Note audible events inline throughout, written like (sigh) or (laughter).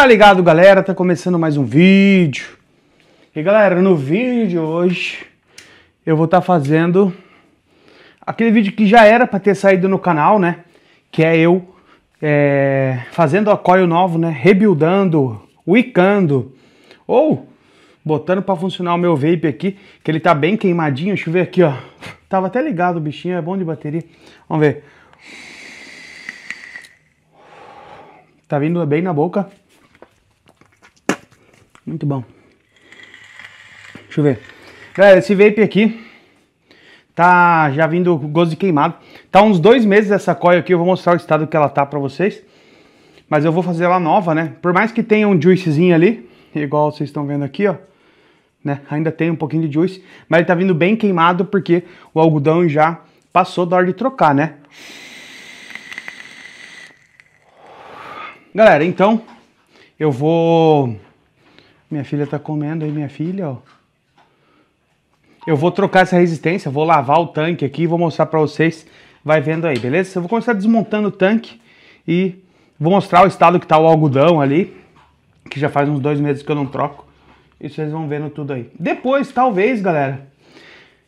Tá ligado, galera? Tá começando mais um vídeo. E galera, no vídeo de hoje eu vou estar tá fazendo aquele vídeo que já era para ter saído no canal, né? Que é eu é, fazendo a coil novo, né? Rebuildando, wicando ou botando para funcionar o meu vape aqui, que ele tá bem queimadinho. Deixa eu ver aqui, ó. Tava até ligado o bichinho, é bom de bateria. Vamos ver. Tá vindo bem na boca. Muito bom. Deixa eu ver. Galera, esse vape aqui tá já vindo gosto de queimado. Tá uns dois meses essa coia aqui, eu vou mostrar o estado que ela tá pra vocês. Mas eu vou fazer ela nova, né? Por mais que tenha um juicezinho ali, igual vocês estão vendo aqui, ó. Né? Ainda tem um pouquinho de juice, mas ele tá vindo bem queimado porque o algodão já passou da hora de trocar, né? Galera, então eu vou minha filha tá comendo aí, minha filha, ó. Eu vou trocar essa resistência, vou lavar o tanque aqui e vou mostrar pra vocês. Vai vendo aí, beleza? Eu vou começar desmontando o tanque e vou mostrar o estado que tá o algodão ali. Que já faz uns dois meses que eu não troco. E vocês vão vendo tudo aí. Depois, talvez, galera,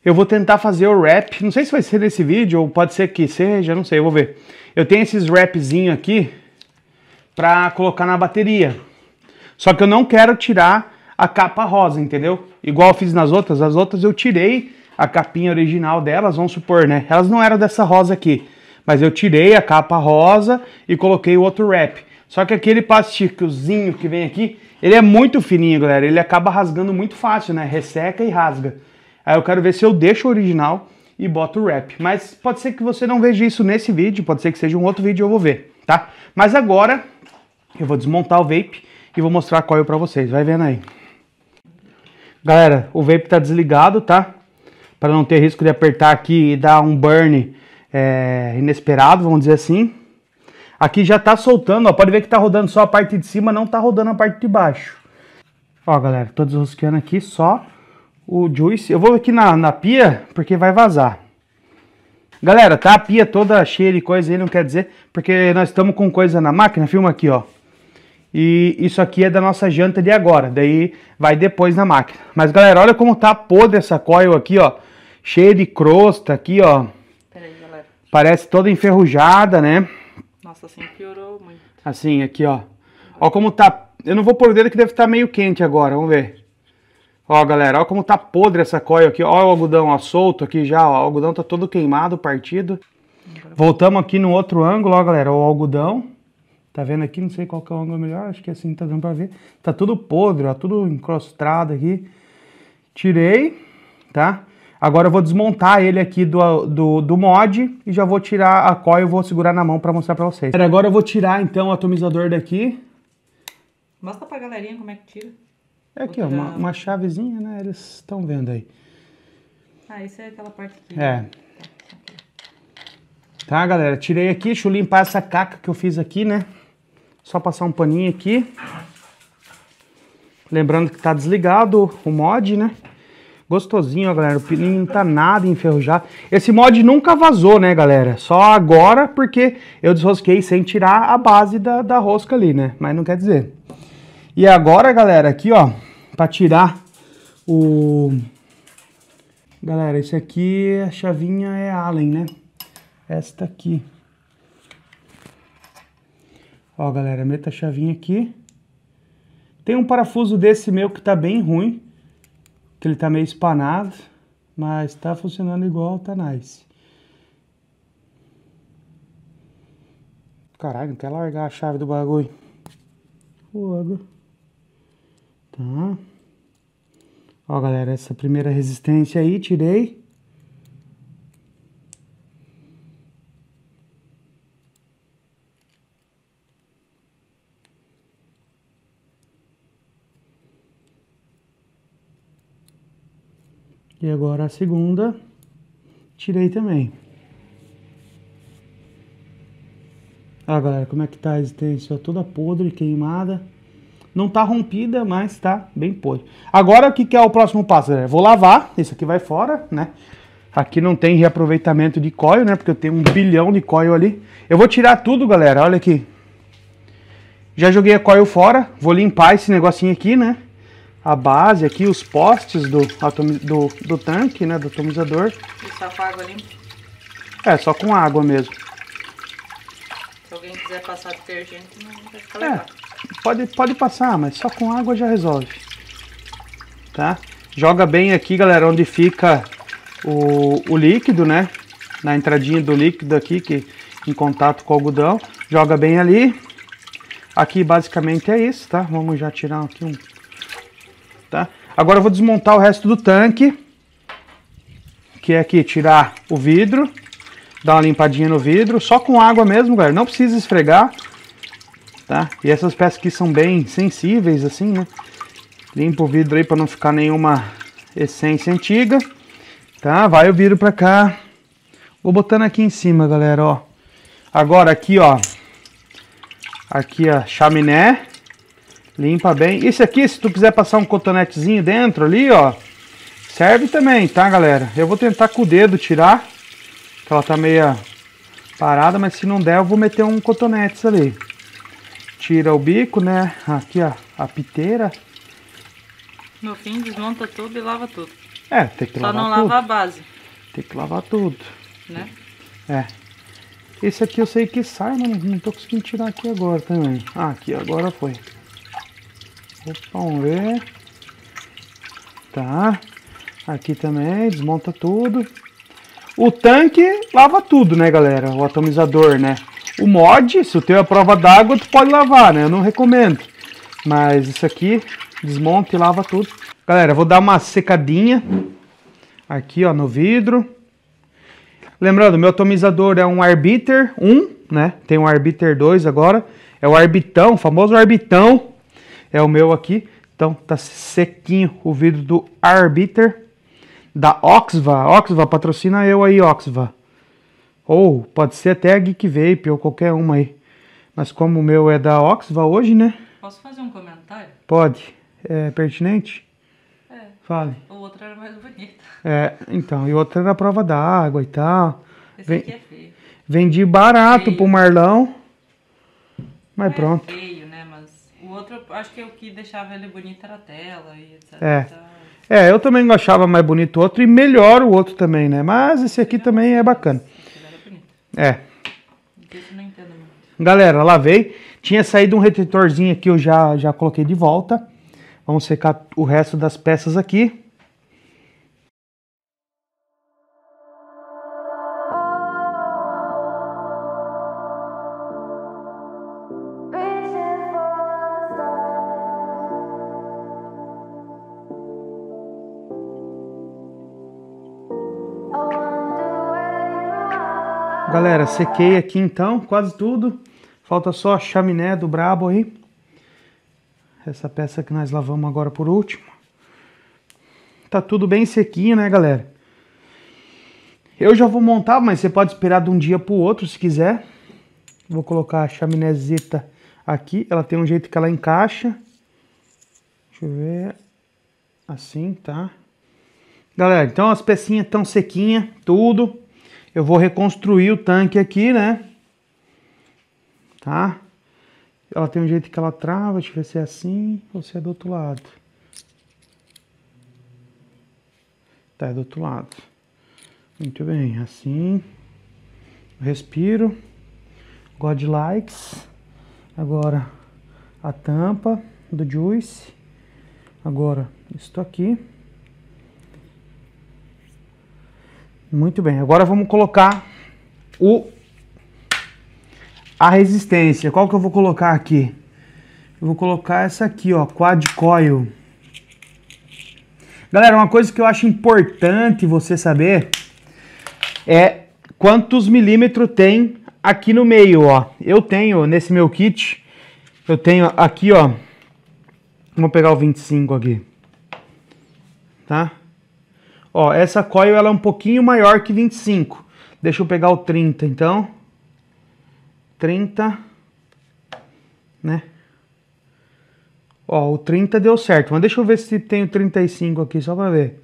eu vou tentar fazer o wrap. Não sei se vai ser nesse vídeo ou pode ser que seja, não sei, eu vou ver. Eu tenho esses wrapzinhos aqui pra colocar na bateria. Só que eu não quero tirar a capa rosa, entendeu? Igual eu fiz nas outras. As outras eu tirei a capinha original delas, vamos supor, né? Elas não eram dessa rosa aqui. Mas eu tirei a capa rosa e coloquei o outro wrap. Só que aquele plasticozinho que vem aqui, ele é muito fininho, galera. Ele acaba rasgando muito fácil, né? Resseca e rasga. Aí eu quero ver se eu deixo o original e boto o wrap. Mas pode ser que você não veja isso nesse vídeo, pode ser que seja um outro vídeo, eu vou ver, tá? Mas agora eu vou desmontar o vape e vou mostrar a coil para vocês. Vai vendo aí. Galera, o vape tá desligado, tá? Para não ter risco de apertar aqui e dar um burn é, inesperado, vamos dizer assim. Aqui já tá soltando, ó, pode ver que tá rodando só a parte de cima, não tá rodando a parte de baixo. Ó, galera, tô desrosqueando aqui só o juice. Eu vou aqui na, na pia, porque vai vazar. Galera, tá a pia toda cheia de coisa aí, não quer dizer, porque nós estamos com coisa na máquina, filma aqui, ó. E isso aqui é da nossa janta de agora, daí vai depois na máquina. Mas galera, olha como tá podre essa coil aqui, ó. Cheia de crosta aqui, ó. aí, galera. Parece toda enferrujada, né? Nossa, assim piorou muito. Assim, aqui, ó. Ó como tá... Eu não vou pôr o dedo que deve estar tá meio quente agora, vamos ver. Ó, galera, ó como tá podre essa coil aqui. Ó o algodão, ó, solto aqui já, ó. O algodão tá todo queimado, partido. Voltamos aqui no outro ângulo, ó, galera, ó, o algodão. Tá vendo aqui? Não sei qual que é o ângulo melhor, acho que é assim tá dando pra ver. Tá tudo podre, ó, tudo encrostado aqui. Tirei, tá? Agora eu vou desmontar ele aqui do, do, do mod e já vou tirar a coil, vou segurar na mão pra mostrar pra vocês. Agora eu vou tirar então o atomizador daqui. Mostra pra galerinha como é que tira. É aqui, ó, uma, uma chavezinha, né? Eles estão vendo aí. Ah, isso é aquela parte aqui. É. Tá, galera? Tirei aqui, deixa eu limpar essa caca que eu fiz aqui, né? Só passar um paninho aqui. Lembrando que tá desligado o mod, né? Gostosinho, ó, galera. O pininho não tá nada enferrujado. Esse mod nunca vazou, né, galera? Só agora porque eu desrosquei sem tirar a base da, da rosca ali, né? Mas não quer dizer. E agora, galera, aqui, ó, pra tirar o... Galera, esse aqui, a chavinha é Allen, né? Esta aqui. Ó, galera, meta a chavinha aqui. Tem um parafuso desse meu que tá bem ruim, que ele tá meio espanado, mas tá funcionando igual, tá nice. Caralho, não quer largar a chave do bagulho. Foda. Tá. Ó, galera, essa primeira resistência aí, tirei. E agora a segunda, tirei também. Ah, galera, como é que tá a existência? Toda podre, queimada. Não tá rompida, mas tá bem podre. Agora, o que, que é o próximo passo, galera? Vou lavar, isso aqui vai fora, né? Aqui não tem reaproveitamento de coil, né? Porque eu tenho um bilhão de coil ali. Eu vou tirar tudo, galera. Olha aqui. Já joguei a coil fora. Vou limpar esse negocinho aqui, né? a base aqui, os postes do, do, do tanque, né, do atomizador. só com água limpa? É, só com água mesmo. Se alguém quiser passar detergente, não vai ficar é, legal. Pode, pode passar, mas só com água já resolve. Tá? Joga bem aqui, galera, onde fica o, o líquido, né? Na entradinha do líquido aqui, que em contato com o algodão. Joga bem ali. Aqui basicamente é isso, tá? Vamos já tirar aqui um Tá? Agora eu vou desmontar o resto do tanque, que é aqui tirar o vidro, dar uma limpadinha no vidro, só com água mesmo, galera, não precisa esfregar, tá? E essas peças aqui são bem sensíveis, assim, né? Limpa o vidro aí para não ficar nenhuma essência antiga, tá? Vai o vidro para cá, vou botando aqui em cima, galera, ó. Agora aqui, ó, aqui a chaminé, Limpa bem. Esse aqui, se tu quiser passar um cotonetezinho dentro ali, ó, serve também, tá, galera? Eu vou tentar com o dedo tirar, que ela tá meia parada, mas se não der, eu vou meter um cotonete ali. Tira o bico, né? Aqui, ó, a piteira. No fim, desmonta tudo e lava tudo. É, tem que Só lavar tudo. Só não lava a base. Tem que lavar tudo. Né? É. Esse aqui eu sei que sai, mas não tô conseguindo tirar aqui agora também. Ah, aqui agora foi. Opa, vamos ver. Tá. Aqui também, desmonta tudo. O tanque lava tudo, né, galera? O atomizador, né? O mod, se o teu é prova d'água, tu pode lavar, né? Eu não recomendo. Mas isso aqui, desmonta e lava tudo. Galera, vou dar uma secadinha aqui, ó, no vidro. Lembrando, meu atomizador é um Arbiter 1, né? Tem um Arbiter 2 agora. É o Arbitão, famoso Arbitão é o meu aqui. Então tá sequinho o vidro do Arbiter da Oxva. Oxva patrocina eu aí, Oxva. Ou pode ser até a Geek Vape ou qualquer uma aí. Mas como o meu é da Oxva hoje, né? Posso fazer um comentário? Pode. É pertinente? É. Fale. O outro era mais bonito. É, então. E o outro era a prova d'água e tal. Esse Vem... aqui é feio. Vendi barato feio. pro Marlão. Mas Não é pronto. É feio outro, acho que o que deixava ele bonito era a tela e etc. É. Então é, eu também achava mais bonito o outro e melhor o outro também, né? Mas esse aqui também é bacana. É. Galera, lavei. Tinha saído um retentorzinho aqui, eu já, já coloquei de volta. Vamos secar o resto das peças aqui. Galera, sequei aqui então, quase tudo. Falta só a chaminé do brabo aí. Essa peça que nós lavamos agora por último. Tá tudo bem sequinho, né, galera? Eu já vou montar, mas você pode esperar de um dia pro outro, se quiser. Vou colocar a chaminézita aqui. Ela tem um jeito que ela encaixa. Deixa eu ver. Assim, tá? Galera, então as pecinhas estão sequinhas, tudo. Eu vou reconstruir o tanque aqui, né? Tá? Ela tem um jeito que ela trava, deixa eu ver se é assim ou se é do outro lado. Tá, é do outro lado. Muito bem, assim. Respiro. God likes. Agora a tampa do juice. Agora estou aqui. Muito bem, agora vamos colocar o a resistência. Qual que eu vou colocar aqui? Eu vou colocar essa aqui, ó, quad coil. Galera, uma coisa que eu acho importante você saber é quantos milímetros tem aqui no meio, ó. Eu tenho nesse meu kit, eu tenho aqui, ó, vou pegar o 25 aqui, tá? Ó, essa coil ela é um pouquinho maior que 25. Deixa eu pegar o 30, então. 30, né? Ó, o 30 deu certo, mas deixa eu ver se tem o 35 aqui, só pra ver.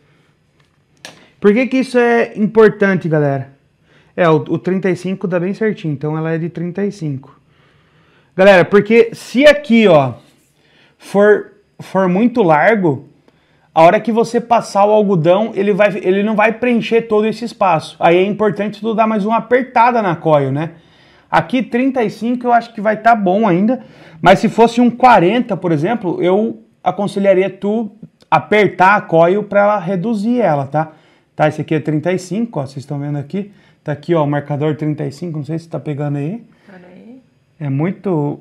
Por que que isso é importante, galera? É, o, o 35 dá bem certinho, então ela é de 35. Galera, porque se aqui, ó, for, for muito largo, a hora que você passar o algodão, ele, vai, ele não vai preencher todo esse espaço. Aí é importante tu dar mais uma apertada na coil, né? Aqui 35 eu acho que vai estar tá bom ainda, mas se fosse um 40, por exemplo, eu aconselharia tu apertar a coil para reduzir ela, tá? Tá, esse aqui é 35, ó, vocês estão vendo aqui. Tá aqui, ó, o marcador 35, não sei se tá pegando aí. aí. É muito...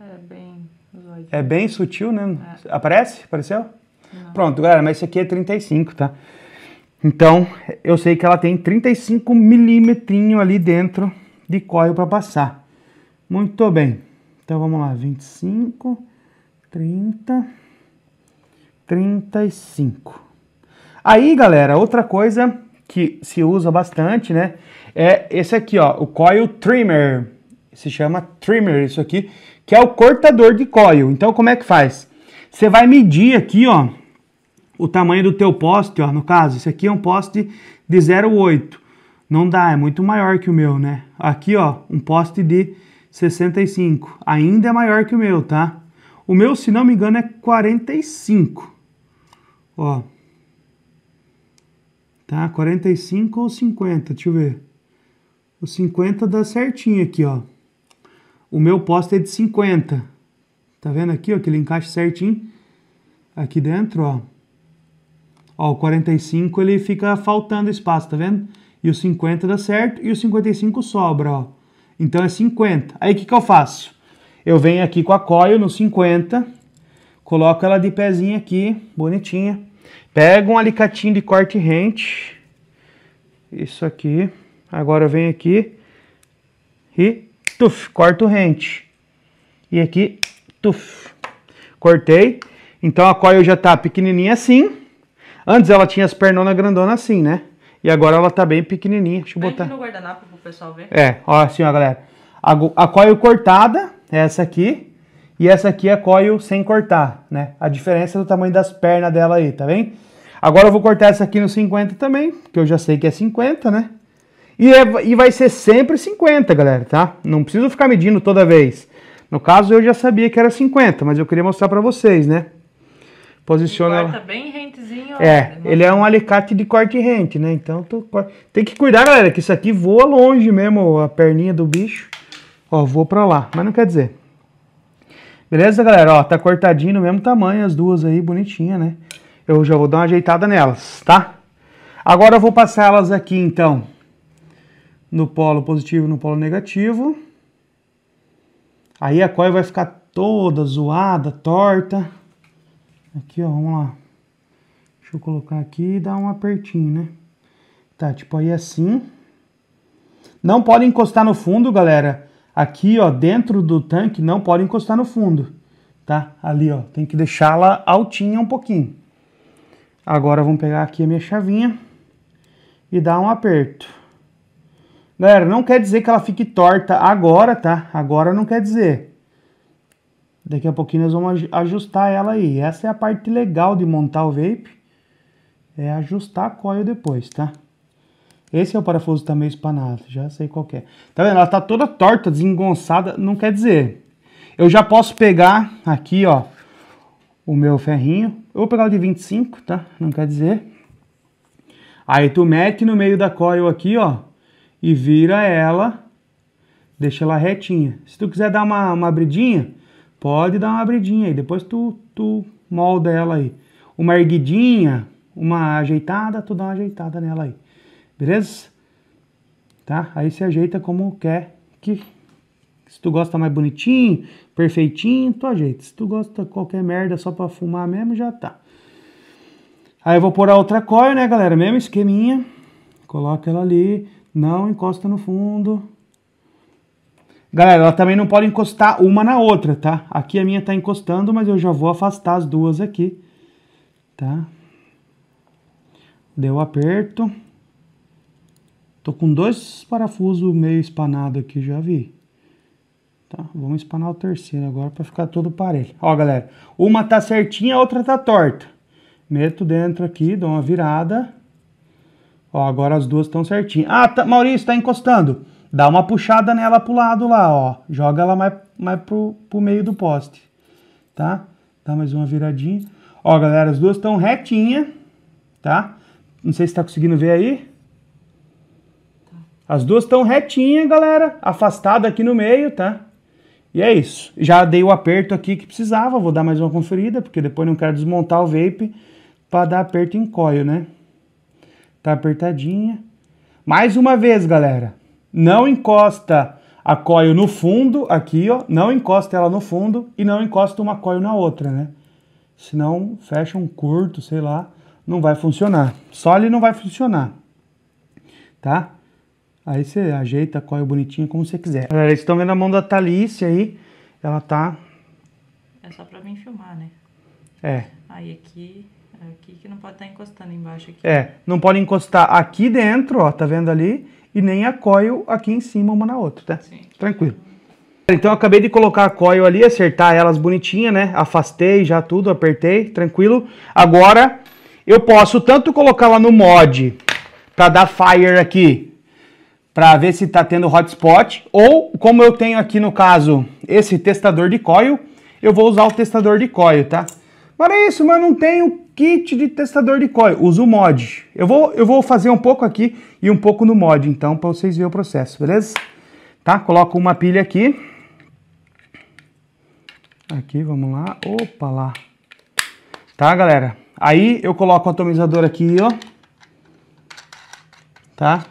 É bem... É bem sutil, né? É. Aparece? Apareceu? Pronto, galera, mas esse aqui é 35, tá? Então, eu sei que ela tem 35 milimetrinho ali dentro de coil para passar. Muito bem. Então, vamos lá. 25, 30, 35. Aí, galera, outra coisa que se usa bastante, né? É esse aqui, ó, o coil trimmer. Se chama trimmer isso aqui, que é o cortador de coil. Então, como é que faz? Você vai medir aqui, ó, o tamanho do teu poste, ó, no caso, esse aqui é um poste de 0,8. Não dá, é muito maior que o meu, né? Aqui, ó, um poste de 65. Ainda é maior que o meu, tá? O meu, se não me engano, é 45. Ó. Tá? 45 ou 50, deixa eu ver. O 50 dá certinho aqui, ó. O meu poste é de 50. Tá vendo aqui, ó, que ele encaixa certinho aqui dentro, ó. Ó, o 45 ele fica faltando espaço, tá vendo? E o 50 dá certo e o 55 sobra, ó. Então é 50. Aí o que, que eu faço? Eu venho aqui com a coil no 50, coloco ela de pezinho aqui, bonitinha. Pego um alicatinho de corte rente, isso aqui. Agora eu venho aqui e tuf, corto rente. E aqui, tuf, cortei. Então a coil já tá pequenininha assim. Antes ela tinha as pernonas grandonas assim, né? E agora ela tá bem pequenininha. Deixa eu Vem botar. no guardanapo pro pessoal ver. É, ó assim, ó, galera. A, a coil cortada, é essa aqui. E essa aqui é a coil sem cortar, né? A diferença é do tamanho das pernas dela aí, tá bem? Agora eu vou cortar essa aqui no 50 também, que eu já sei que é 50, né? E, é, e vai ser sempre 50, galera, tá? Não preciso ficar medindo toda vez. No caso, eu já sabia que era 50, mas eu queria mostrar pra vocês, né? posiciona. corta ela... bem rentezinho. É, ele é um alicate de corte rente, né? Então tô... tem que cuidar, galera, que isso aqui voa longe mesmo, a perninha do bicho. Ó, voa pra lá, mas não quer dizer. Beleza, galera? Ó, tá cortadinho no mesmo tamanho as duas aí, bonitinha, né? Eu já vou dar uma ajeitada nelas, tá? Agora eu vou passar elas aqui, então, no polo positivo e no polo negativo. Aí a coil vai ficar toda zoada, torta. Aqui, ó, vamos lá. Deixa eu colocar aqui e dar um apertinho, né? Tá, tipo aí assim. Não pode encostar no fundo, galera. Aqui, ó, dentro do tanque, não pode encostar no fundo, tá? Ali, ó, tem que deixá-la altinha um pouquinho. Agora vamos pegar aqui a minha chavinha e dar um aperto. Galera, não quer dizer que ela fique torta agora, tá? Agora não quer dizer. Daqui a pouquinho nós vamos ajustar ela aí. Essa é a parte legal de montar o vape. É ajustar a coil depois, tá? Esse é o parafuso também espanado, já sei qual é. Tá vendo? Ela tá toda torta, desengonçada, não quer dizer. Eu já posso pegar aqui, ó, o meu ferrinho. Eu vou pegar o de 25, tá? Não quer dizer. Aí tu mete no meio da coil aqui, ó, e vira ela, deixa ela retinha. Se tu quiser dar uma, uma abridinha, Pode dar uma abridinha aí, depois tu, tu molda ela aí. Uma erguidinha, uma ajeitada, tu dá uma ajeitada nela aí. Beleza? Tá? Aí se ajeita como quer que... Se tu gosta mais bonitinho, perfeitinho, tu ajeita. Se tu gosta qualquer merda só pra fumar mesmo, já tá. Aí eu vou pôr a outra coil, né, galera? Mesmo esqueminha. Coloca ela ali. Não encosta no fundo. Galera, ela também não pode encostar uma na outra, tá? Aqui a minha tá encostando, mas eu já vou afastar as duas aqui, tá? Deu aperto. Tô com dois parafusos meio espanados aqui, já vi. Tá, vamos espanar o terceiro agora para ficar todo parelho. Ó, galera, uma tá certinha, a outra tá torta. Meto dentro aqui, dou uma virada. Ó, agora as duas estão certinhas. Ah, tá, Maurício, tá encostando. Dá uma puxada nela pro lado lá, ó. Joga ela mais, mais pro, pro meio do poste, tá? Dá mais uma viradinha. Ó, galera, as duas estão retinha, tá? Não sei se tá conseguindo ver aí. As duas estão retinha, galera. Afastada aqui no meio, tá? E é isso. Já dei o aperto aqui que precisava. Vou dar mais uma conferida, porque depois não quero desmontar o vape para dar aperto em coil, né? Tá apertadinha. Mais uma vez, galera não encosta a coil no fundo, aqui, ó, não encosta ela no fundo e não encosta uma coil na outra, né? Senão fecha um curto, sei lá, não vai funcionar. Só ele não vai funcionar, tá? Aí você ajeita a coil bonitinha como você quiser. Galera, vocês estão vendo a mão da Thalice aí, ela tá... É só pra mim filmar, né? É. Aí aqui... Aqui que não pode estar tá encostando embaixo aqui. É, não pode encostar aqui dentro, ó, tá vendo ali? E nem a coil aqui em cima uma na outra, tá? Sim. Tranquilo. Então eu acabei de colocar a coil ali, acertar elas bonitinha, né? Afastei já tudo, apertei, tranquilo. Agora eu posso tanto colocar lá no mod para dar fire aqui, para ver se tá tendo hotspot, ou como eu tenho aqui no caso esse testador de coil, eu vou usar o testador de coil, tá? isso, mas não tenho kit de testador de COI, uso o mod. Eu vou, eu vou fazer um pouco aqui e um pouco no mod, então, para vocês verem o processo, beleza? Tá, coloco uma pilha aqui. Aqui, vamos lá. Opa lá. Tá, galera? Aí eu coloco o atomizador aqui, ó. Tá?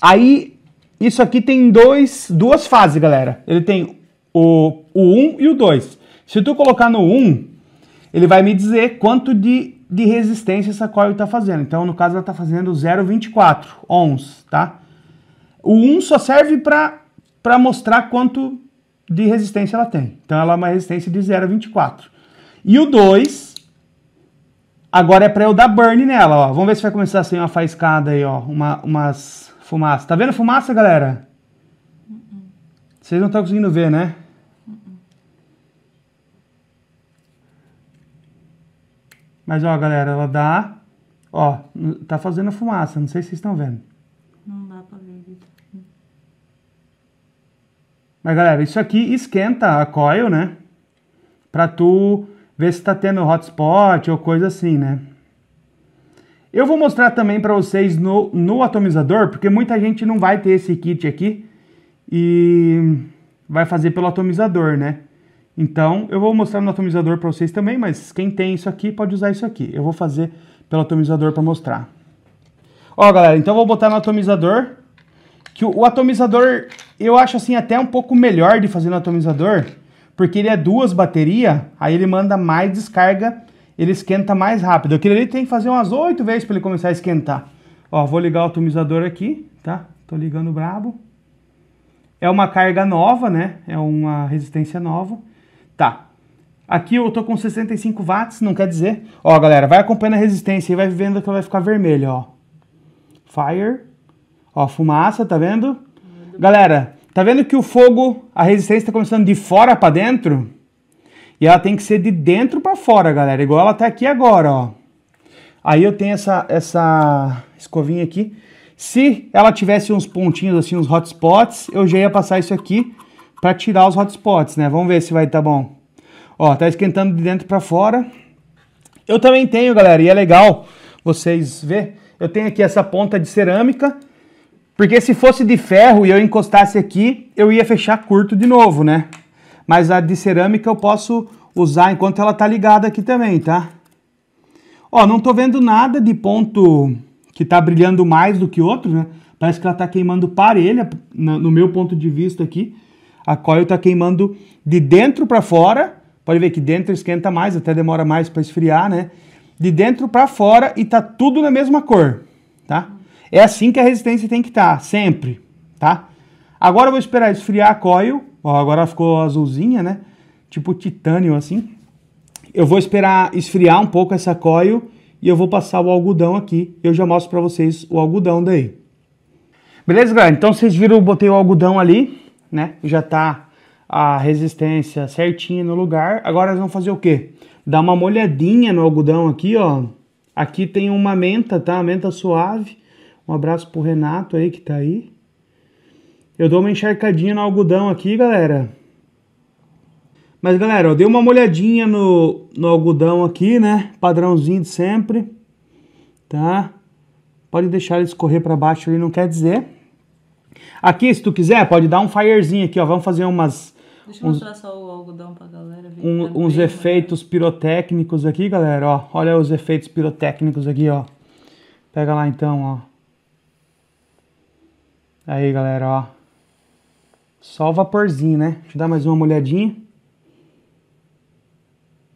Aí, isso aqui tem dois, duas fases, galera. Ele tem o, o 1 e o 2. Se tu colocar no 1, ele vai me dizer quanto de, de resistência essa coil está fazendo. Então, no caso, ela está fazendo 0,24 ohms, tá? O 1 só serve para mostrar quanto de resistência ela tem. Então, ela é uma resistência de 0,24. E o 2, agora é para eu dar burn nela, ó. Vamos ver se vai começar a assim, uma faiscada aí, ó. Uma, umas fumaças. Tá vendo fumaça, galera? Vocês não estão conseguindo ver, né? Mas, ó, galera, ela dá... Ó, tá fazendo fumaça. Não sei se vocês estão vendo. Não dá pra ver. Mas, galera, isso aqui esquenta a coil, né? Pra tu ver se tá tendo hotspot ou coisa assim, né? Eu vou mostrar também para vocês no, no atomizador, porque muita gente não vai ter esse kit aqui e vai fazer pelo atomizador, né? Então, eu vou mostrar no atomizador para vocês também, mas quem tem isso aqui pode usar isso aqui. Eu vou fazer pelo atomizador para mostrar. Ó, galera, então vou botar no atomizador. Que o, o, atomizador, eu acho assim, até um pouco melhor de fazer no atomizador, porque ele é duas baterias, aí ele manda mais descarga, ele esquenta mais rápido. Aquele ali tem que fazer umas oito vezes para ele começar a esquentar. Ó, vou ligar o atomizador aqui, tá? Tô ligando brabo. É uma carga nova, né? É uma resistência nova. Tá. Aqui eu tô com 65 watts, não quer dizer... Ó, galera, vai acompanhando a resistência e vai vendo que ela vai ficar vermelha, ó. Fire. Ó, fumaça, tá vendo? Galera, tá vendo que o fogo, a resistência tá começando de fora para dentro? E ela tem que ser de dentro para fora, galera, igual ela tá aqui agora, ó. Aí eu tenho essa, essa escovinha aqui. Se ela tivesse uns pontinhos assim, uns hotspots, eu já ia passar isso aqui para tirar os hotspots, né? Vamos ver se vai tá bom. Ó, tá esquentando de dentro para fora. Eu também tenho, galera, e é legal vocês ver. Eu tenho aqui essa ponta de cerâmica, porque se fosse de ferro e eu encostasse aqui, eu ia fechar curto de novo, né? Mas a de cerâmica eu posso usar enquanto ela tá ligada aqui também, tá? Ó, não tô vendo nada de ponto que tá brilhando mais do que outro, né? Parece que ela tá queimando parelha, no meu ponto de vista aqui a coil está queimando de dentro para fora. Pode ver que dentro esquenta mais, até demora mais para esfriar, né? De dentro para fora e tá tudo na mesma cor, tá? É assim que a resistência tem que estar, tá, sempre, tá? Agora eu vou esperar esfriar a coil. Ó, agora ficou azulzinha, né? Tipo titânio, assim. Eu vou esperar esfriar um pouco essa coil e eu vou passar o algodão aqui. Eu já mostro para vocês o algodão daí. Beleza, galera? Então vocês viram, eu botei o algodão ali né? Já tá a resistência certinha no lugar. Agora nós vamos fazer o quê? Dar uma molhadinha no algodão aqui, ó. Aqui tem uma menta, tá? Menta suave. Um abraço pro Renato aí que tá aí. Eu dou uma encharcadinha no algodão aqui, galera. Mas, galera, eu dei uma molhadinha no, no algodão aqui, né? Padrãozinho de sempre, tá? Pode deixar ele escorrer para baixo ali, não quer dizer. Aqui, se tu quiser, pode dar um firezinho aqui, ó. Vamos fazer umas... Deixa eu uns, mostrar só o algodão pra galera ver. Um, tá uns né? efeitos né? pirotécnicos aqui, galera, ó. Olha os efeitos pirotécnicos aqui, ó. Pega lá então, ó. Aí, galera, ó. Só o vaporzinho, né? Deixa eu dar mais uma olhadinha.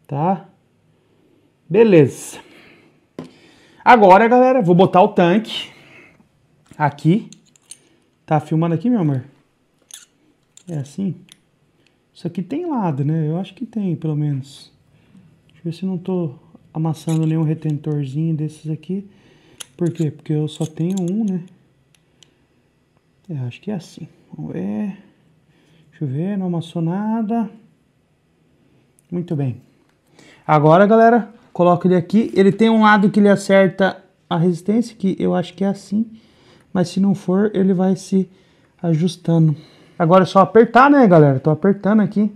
Tá? Beleza. Agora, galera, vou botar o tanque aqui. Tá filmando aqui, meu amor? É assim? Isso aqui tem lado, né? Eu acho que tem, pelo menos. Deixa eu ver se não tô amassando nenhum retentorzinho desses aqui. Por quê? Porque eu só tenho um, né? É, acho que é assim. Vamos ver. Deixa eu ver, não amassou nada. Muito bem. Agora, galera, coloco ele aqui. Ele tem um lado que ele acerta a resistência, que eu acho que é assim mas se não for, ele vai se ajustando. Agora é só apertar, né, galera? Tô apertando aqui.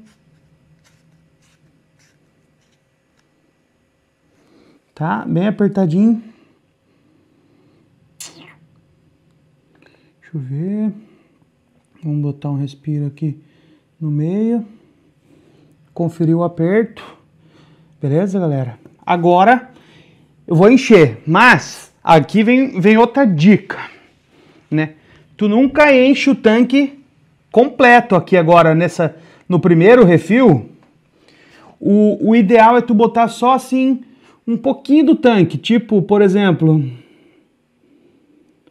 Tá? Bem apertadinho. Deixa eu ver. Vamos botar um respiro aqui no meio. Conferir o aperto. Beleza, galera? Agora eu vou encher, mas aqui vem, vem outra dica né? Tu nunca enche o tanque completo aqui agora nessa no primeiro refil. O, o ideal é tu botar só assim um pouquinho do tanque, tipo, por exemplo,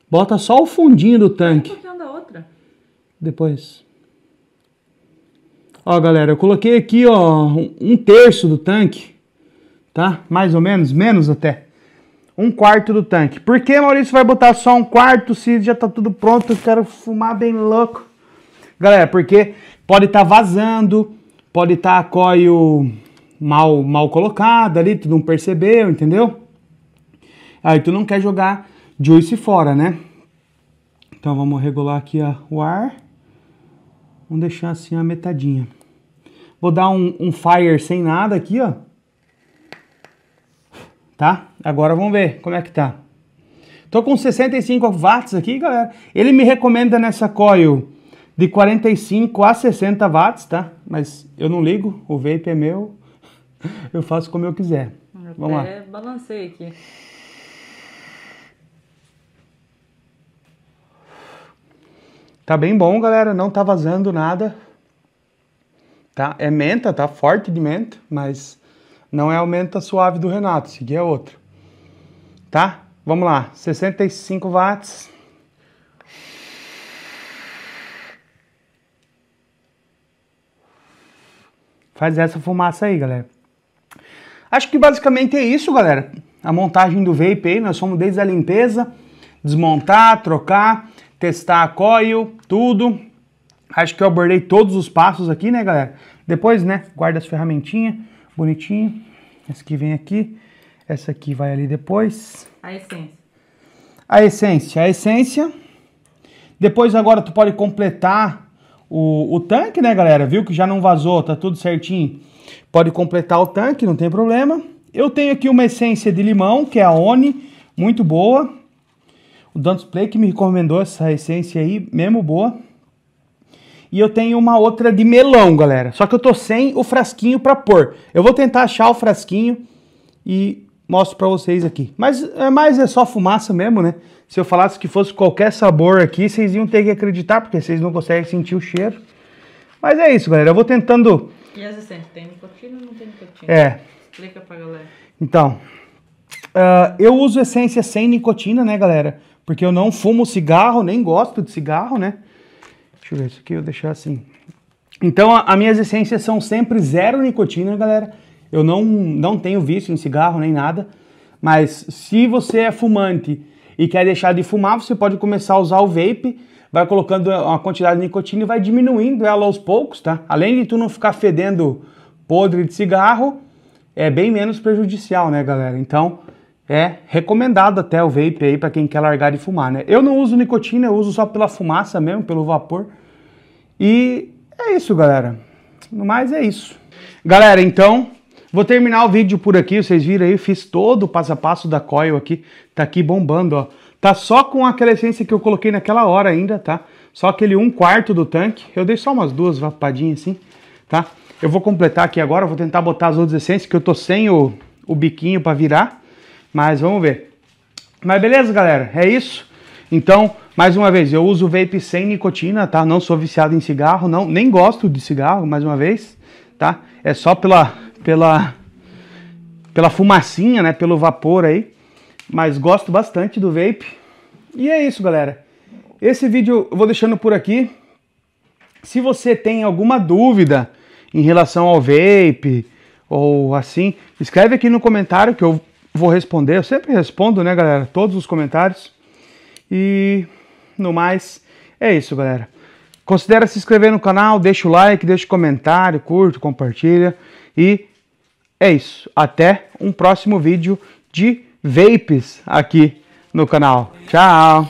bota só o fundinho do tanque. Um da outra. Depois. Ó, galera, eu coloquei aqui, ó, um terço do tanque, tá? Mais ou menos, menos até um quarto do tanque. Por que Maurício vai botar só um quarto se já tá tudo pronto? Eu quero fumar bem louco. Galera, porque pode estar tá vazando, pode estar tá coio mal, mal colocada ali, tu não percebeu, entendeu? Aí tu não quer jogar juice fora, né? Então vamos regular aqui ó, o ar. Vamos deixar assim a metadinha. Vou dar um, um fire sem nada aqui, ó tá? Agora vamos ver como é que tá. Tô com 65 watts aqui, galera. Ele me recomenda nessa coil de 45 a 60 watts, tá? Mas eu não ligo, o vape é meu, (laughs) eu faço como eu quiser. vamos lá. balancei aqui. Tá bem bom, galera, não tá vazando nada. Tá? É menta, tá forte de menta, mas não é aumenta suave do Renato, esse aqui é outro. Tá? Vamos lá, 65 watts. Faz essa fumaça aí, galera. Acho que basicamente é isso, galera. A montagem do vape aí, nós fomos desde a limpeza, desmontar, trocar, testar a coil, tudo. Acho que eu abordei todos os passos aqui, né, galera? Depois, né, guarda as ferramentinhas bonitinho. Essa que vem aqui. Essa aqui vai ali depois. A essência. A essência. A essência. Depois agora tu pode completar o, o tanque, né, galera? Viu que já não vazou, tá tudo certinho. Pode completar o tanque, não tem problema. Eu tenho aqui uma essência de limão, que é a Oni, muito boa. O Dantos Play que me recomendou essa essência aí, mesmo boa e eu tenho uma outra de melão, galera. Só que eu tô sem o frasquinho para pôr. Eu vou tentar achar o frasquinho e mostro para vocês aqui. Mas é mais é só fumaça mesmo, né? Se eu falasse que fosse qualquer sabor aqui, vocês iam ter que acreditar, porque vocês não conseguem sentir o cheiro. Mas é isso, galera. Eu vou tentando... E as essências, tem nicotina ou não tem nicotina? É. Explica pra galera. Então, uh, eu uso essência sem nicotina, né, galera? Porque eu não fumo cigarro, nem gosto de cigarro, né? Deixa eu ver isso aqui, eu deixar assim. Então, as minhas essências são sempre zero nicotina, galera. Eu não, não tenho vício em cigarro nem nada. Mas se você é fumante e quer deixar de fumar, você pode começar a usar o vape, vai colocando uma quantidade de nicotina e vai diminuindo ela aos poucos, tá? Além de tu não ficar fedendo podre de cigarro, é bem menos prejudicial, né, galera? Então, é recomendado até o vape aí para quem quer largar de fumar, né? Eu não uso nicotina, eu uso só pela fumaça mesmo, pelo vapor. E é isso, galera. No mais é isso. Galera, então, vou terminar o vídeo por aqui. Vocês viram aí, fiz todo o passo a passo da coil aqui. Tá aqui bombando, ó. Tá só com aquela essência que eu coloquei naquela hora ainda, tá? Só aquele um quarto do tanque. Eu dei só umas duas vapadinhas assim, tá? Eu vou completar aqui agora, vou tentar botar as outras essências, que eu tô sem o, o biquinho para virar. Mas vamos ver. Mas beleza, galera? É isso? Então, mais uma vez, eu uso vape sem nicotina, tá? Não sou viciado em cigarro, não, nem gosto de cigarro, mais uma vez, tá? É só pela pela pela fumacinha, né, pelo vapor aí. Mas gosto bastante do vape. E é isso, galera. Esse vídeo eu vou deixando por aqui. Se você tem alguma dúvida em relação ao vape ou assim, escreve aqui no comentário que eu vou responder. Eu sempre respondo, né, galera? Todos os comentários. E no mais, é isso, galera. Considera se inscrever no canal, deixa o like, deixa o comentário, curto, compartilha. E é isso. Até um próximo vídeo de vapes aqui no canal. Tchau!